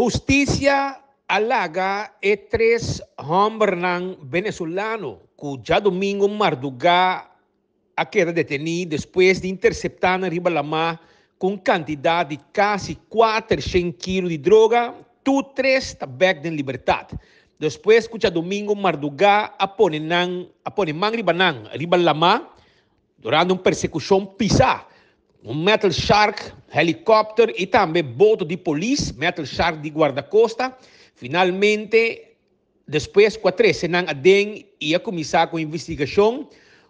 Justicia alaga a tres hombres venezolanos, cuya domingo Marduga a detenido después de interceptar en Ribalamá con cantidad de casi 400 kilos de droga, tú tres back en libertad. Después, cuya domingo Marduga a man Ribanan, Ribalamá, durante una persecución pisada um Metal Shark, helicóptero e também boto de polícia, Metal Shark de guarda-costa. Finalmente, depois, quatro a adem ia começar com a investigação.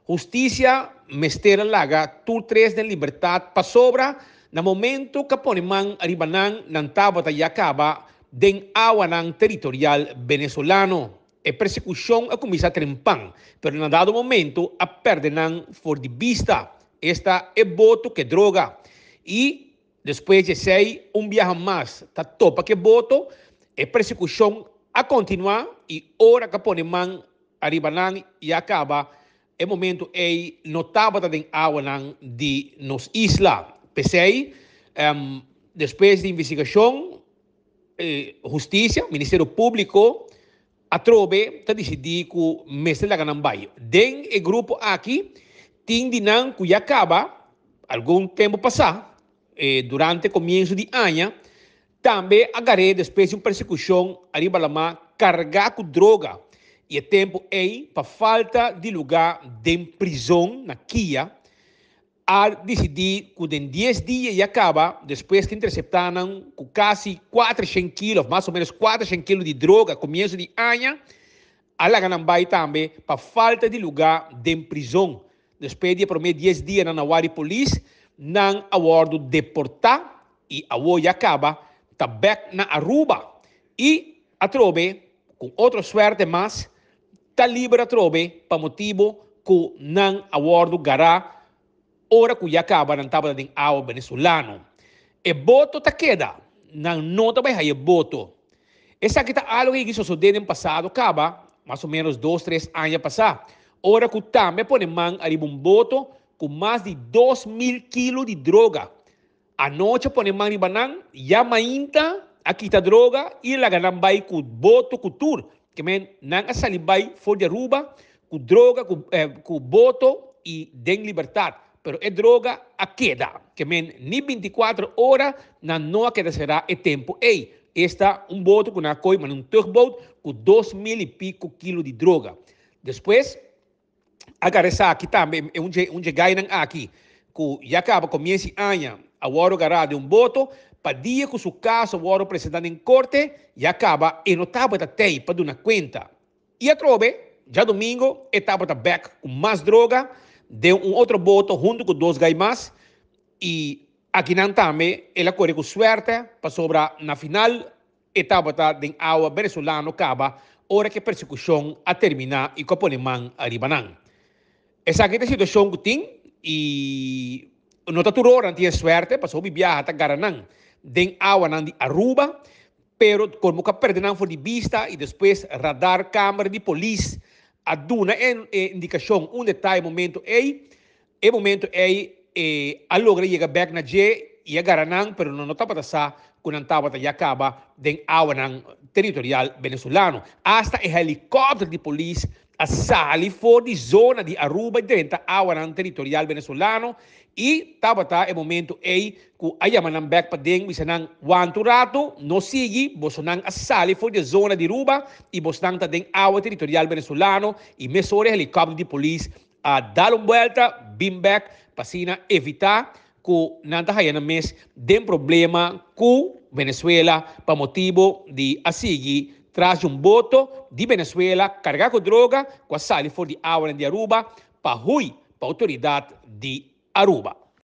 Justiça, mestera laga, tur três de liberdade para sobra. No momento que poneman ribanan nantabata e acaba, den awanan territorial venezolano. A persecução começar a trempar, mas, em dado momento, a não for de vista. Esta é boto que droga. E depois de seis um viaje mais. Tá topa que boto. É persecução a continuar. E hora que põe man arriba e acaba. É momento é da de água não de nos isla. Pensei, um, depois de investigação, eh, justiça, Ministério Público, a está decidido que o mestre da Ganambaio. Den e grupo aqui que acaba algum tempo passado, eh, durante o começo de ano, também agarrei depois de uma persecução arriba lá carregar com droga e é tempo aí para falta de lugar de prisão na Kia a decidir que em 10 dias e acaba depois que interceptaram com quase 400 quilos mais ou menos 400 quilos de droga começo de ano a Laganambay também para falta de lugar de prisão despedia por meio 10 dias na Nawari Police, não awardo deportar e a acaba tabek tá na Aruba e a trobe com outra suerte mas tá livre a trobe para motivo que não awardo gará ora que acaba não estava de ao venezuelano e boto está queda não nota vai aí boto essa aqui tá algo que isso sucedeu no passado acaba mais ou menos dois três anos passado Ora me pone man un voto con más de 2.000 mil kilos de droga. Anoche pone man banan, llama inta, aquí está droga y la ganan vai voto boto tur. Que men, nan a salibai for ruba con droga, cu eh, y boto y den libertad. Pero es droga a queda. Que men, ni 24 horas, na no a queda será tiempo. tempo. Ey, está un voto con una coi, un tugboat con dos mil y pico kilos de droga. Después, um sa kita unje unje gainan acaba ku esse ano a awaro garra de un voto dia com su caso awaro presentando em corte yakaba enotaba da tei para uma cuenta e a trove já domingo etapa da back com mais droga deu um outro voto junto com dois mais, e aqui não também ele corre com suerte para sobrar na final etapa da den awa venezuelano acaba hora que a persecução a terminar e a ribanã. Essa gente se deixou um tim e não está turou, não tinha suerte, passou eh, eh, a viagem até Garanã, den água na Aruba, pero como que perdeu foi de vista e depois radar, câmera de polícia, a duna é indicação, um detalhe, momento é, é momento é, é a logra chega back na G e a Garanã, pero não está para passar o tawata yakaba den awanan territorial venezolano. Hasta el helicóptero de polis a sali for di zona di Aruba diventa awanan territorial venezolano e tabata é momento ei ku ayamanan back pa ding não wanturato no sigi a asali for di zona di Aruba e bosonan ta ding awa territorial venezolano e mesore helicóptero de polis a dar um vuelta, bim back, para evitar ku nanta hayan mes den problema ku Venezuela pa motivo di asigi tras un voto di Venezuela carga con droga qua sali fuori de Aula di Aruba pa hui pa autoridad di Aruba.